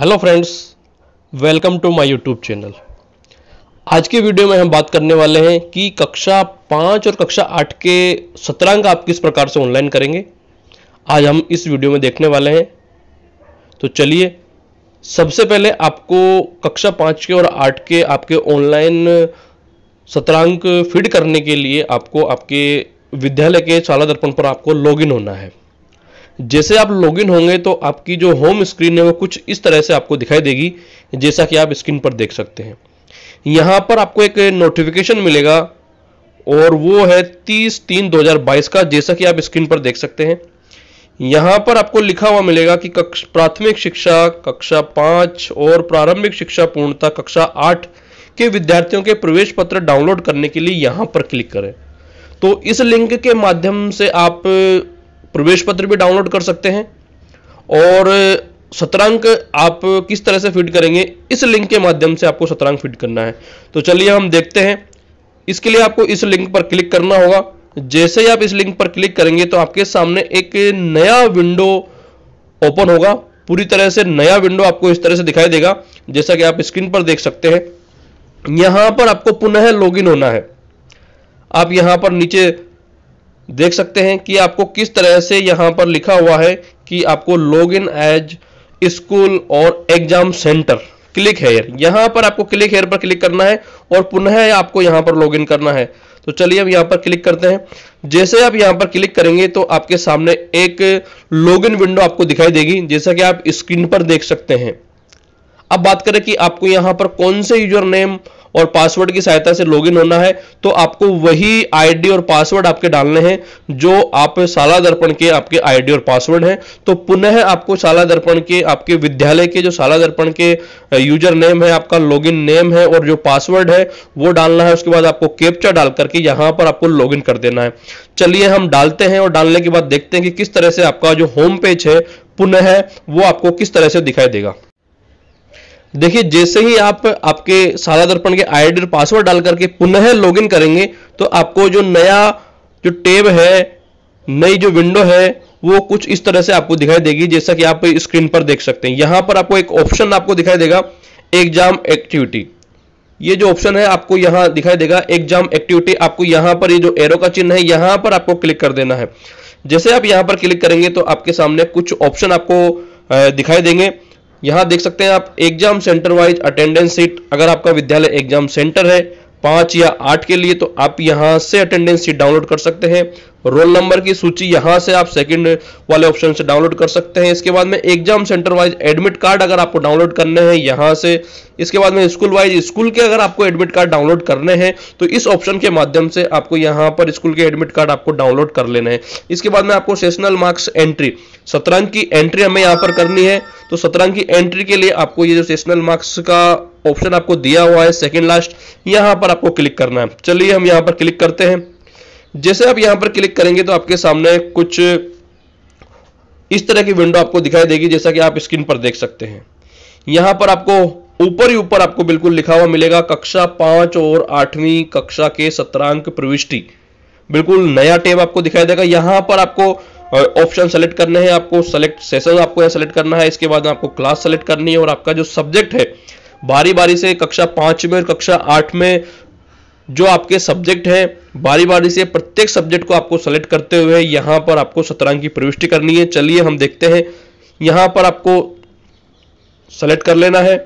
hello friends welcome to my YouTube channel आज के video में हम बात करने वाले हैं कि कक्षा पाँच और कक्षा आठ के सत्रांक आप किस प्रकार से ऑनलाइन करेंगे आज हम इस वीडियो में देखने वाले हैं तो चलिए सबसे पहले आपको कक्षा पाँच के और आठ के आपके ऑनलाइन सत्रांक फिट करने के लिए आपको आपके विद्यालय के शाला दर्पण पर आपको लॉगिन होना है जैसे आप लॉगिन होंगे तो आपकी जो होम स्क्रीन है वो कुछ इस तरह से आपको दिखाई देगी जैसा कि आप स्क्रीन पर देख सकते हैं यहाँ पर आपको एक नोटिफिकेशन मिलेगा और वो है 30 तीन 2022 का जैसा कि आप स्क्रीन पर देख सकते हैं यहाँ पर आपको लिखा हुआ मिलेगा कि कक्ष प्राथमिक शिक्षा कक्षा पाँच और प्रारंभिक शिक्षा पूर्णता कक्षा आठ के विद्यार्थियों के प्रवेश पत्र डाउनलोड करने के लिए यहाँ पर क्लिक करें तो इस लिंक के माध्यम से आप प्रवेश पत्र भी डाउनलोड कर सकते हैं और सत्रांक आप किस तरह से फिट करेंगे इस लिंक के माध्यम से आपको सत्रांक फिट करना है तो चलिए हम देखते हैं इसके लिए आपको इस लिंक पर क्लिक करना होगा जैसे ही आप इस लिंक पर क्लिक करेंगे तो आपके सामने एक नया विंडो ओपन होगा पूरी तरह से नया विंडो आपको इस तरह से दिखाई देगा जैसा कि आप स्क्रीन पर देख सकते हैं यहां पर आपको पुनः लॉगिन होना है आप यहां पर नीचे देख सकते हैं कि आपको किस तरह से यहां पर लिखा हुआ है कि आपको लॉग इन एज स्कूल और एग्जाम सेंटर क्लिक हेयर यहां पर आपको क्लिक हेयर पर क्लिक करना है और पुनः आपको यहां पर लॉग इन करना है तो चलिए हम यहां पर क्लिक करते हैं जैसे आप यहां पर क्लिक करेंगे तो आपके सामने एक लॉगिन विंडो आपको दिखाई देगी जैसा कि आप स्क्रीन पर देख सकते हैं अब बात करें कि आपको यहां पर कौन से यूजर नेम और पासवर्ड की सहायता से लॉग होना है तो आपको वही आईडी और पासवर्ड आपके डालने हैं जो आप शाला दर्पण के आपके आईडी और पासवर्ड हैं तो पुनः आपको शाला दर्पण के आपके विद्यालय के जो शाला दर्पण के यूजर नेम है आपका लॉग नेम है और जो पासवर्ड है वो डालना है उसके बाद आपको कैप्चा डाल करके यहाँ पर आपको लॉग कर देना है चलिए हम डालते हैं और डालने के बाद देखते हैं कि किस तरह से आपका जो होम पेज है पुनः वो आपको किस तरह से दिखाई देगा देखिए जैसे ही आप आपके सादा दर्पण के आईडी पासवर्ड डाल करके पुनः लॉगिन करेंगे तो आपको जो नया जो टेब है नई जो विंडो है वो कुछ इस तरह से आपको दिखाई देगी जैसा कि आप स्क्रीन पर देख सकते हैं यहां पर आपको एक ऑप्शन आपको दिखाई देगा एग्जाम एक्टिविटी ये जो ऑप्शन है आपको यहां दिखाई देगा एग्जाम एक्टिविटी आपको यहां पर ये जो एरो का चिन्ह है यहां पर आपको क्लिक कर देना है जैसे आप यहां पर क्लिक करेंगे तो आपके सामने कुछ ऑप्शन आपको दिखाई देंगे यहाँ देख सकते हैं आप exam centre wise attendance sheet अगर आपका विद्यालय एग्जाम सेंटर है पाँच या आठ के लिए तो आप यहाँ से अटेंडेंस सीट डाउनलोड कर सकते हैं रोल नंबर की सूची यहां से आप सेकंड वाले ऑप्शन से डाउनलोड कर सकते हैं इसके बाद में exam centre wise admit card अगर आपको डाउनलोड करने हैं यहां से इसके बाद में स्कूल वाइज स्कूल के अगर आपको एडमिट कार्ड डाउनलोड करने हैं तो इस ऑप्शन के माध्यम से आपको यहां पर स्कूल के एडमिट कार्ड आपको डाउनलोड कर लेने हैं इसके बाद में आपको सेशनल मार्क्स एंट्री सत्रह की एंट्री हमें यहाँ पर करनी है तो सत्रह की एंट्री के लिए आपको ये जो सेशनल मार्क्स का ऑप्शन आपको दिया हुआ है सेकेंड लास्ट यहां पर आपको क्लिक करना है चलिए हम यहाँ पर क्लिक करते हैं जैसे आप यहां पर क्लिक करेंगे तो आपके सामने कुछ इस तरह की विंडो आपको दिखाई देगी जैसा कि आप स्क्रीन पर देख सकते हैं यहां पर आपको ऊपर ही ऊपर आपको बिल्कुल लिखा हुआ मिलेगा कक्षा पांच और आठवीं कक्षा के सत्रांक प्रविष्टि बिल्कुल नया टेब आपको दिखाई देगा यहां पर आपको ऑप्शन सेलेक्ट करने हैं आपको सेलेक्ट सेशन आपको यहाँ सेलेक्ट करना है इसके बाद आपको क्लास सेलेक्ट करनी है और आपका जो सब्जेक्ट है बारी बारी से कक्षा पांच में और कक्षा आठ में जो आपके सब्जेक्ट हैं बारी बारी से प्रत्येक सब्जेक्ट को आपको सेलेक्ट करते हुए यहां पर आपको सतरंग की प्रविष्टि करनी है चलिए हम देखते हैं यहाँ पर आपको सेलेक्ट कर लेना है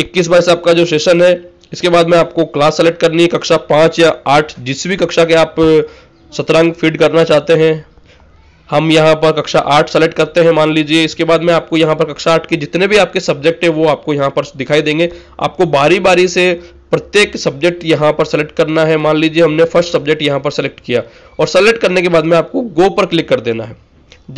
21 बाईस आपका जो सेशन है इसके बाद में आपको क्लास सेलेक्ट करनी है कक्षा पांच या आठ जिस भी कक्षा के आप सतरंग फीड करना चाहते हैं हम यहाँ पर कक्षा आठ सेलेक्ट करते हैं मान लीजिए इसके बाद में आपको यहाँ पर कक्षा आठ के जितने भी आपके सब्जेक्ट है वो आपको यहाँ पर दिखाई देंगे आपको बारी बारी से प्रत्येक सब्जेक्ट यहाँ पर सेलेक्ट करना है मान लीजिए हमने फर्स्ट सब्जेक्ट यहाँ पर सेलेक्ट किया और सेलेक्ट करने के बाद में आपको गो पर क्लिक कर देना है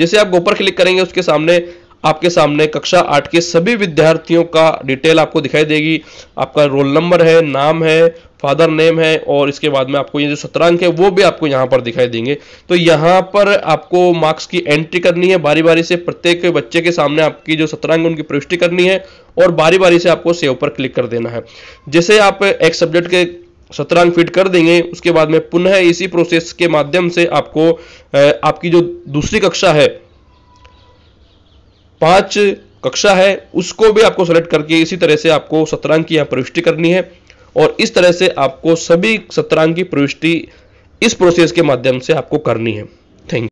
जैसे आप गो पर क्लिक करेंगे उसके सामने आपके सामने कक्षा आठ के सभी विद्यार्थियों का डिटेल आपको दिखाई देगी आपका रोल नंबर है नाम है फादर नेम है और इसके बाद में आपको ये जो सत्रह अंक है वो भी आपको यहाँ पर दिखाई देंगे तो यहाँ पर आपको मार्क्स की एंट्री करनी है बारी बारी से प्रत्येक बच्चे के सामने आपकी जो सत्रह अंक उनकी प्रविष्टि करनी है और बारी बारी से आपको सेव पर क्लिक कर देना है जैसे आप एक सब्जेक्ट के सत्रह अंक फिट कर देंगे उसके बाद में पुनः इसी प्रोसेस के माध्यम से आपको आपकी जो दूसरी कक्षा है पांच कक्षा है उसको भी आपको सेलेक्ट करके इसी तरह से आपको सत्रांग की यहाँ प्रविष्टि करनी है और इस तरह से आपको सभी सत्रांग की प्रविष्टि इस प्रोसेस के माध्यम से आपको करनी है थैंक यू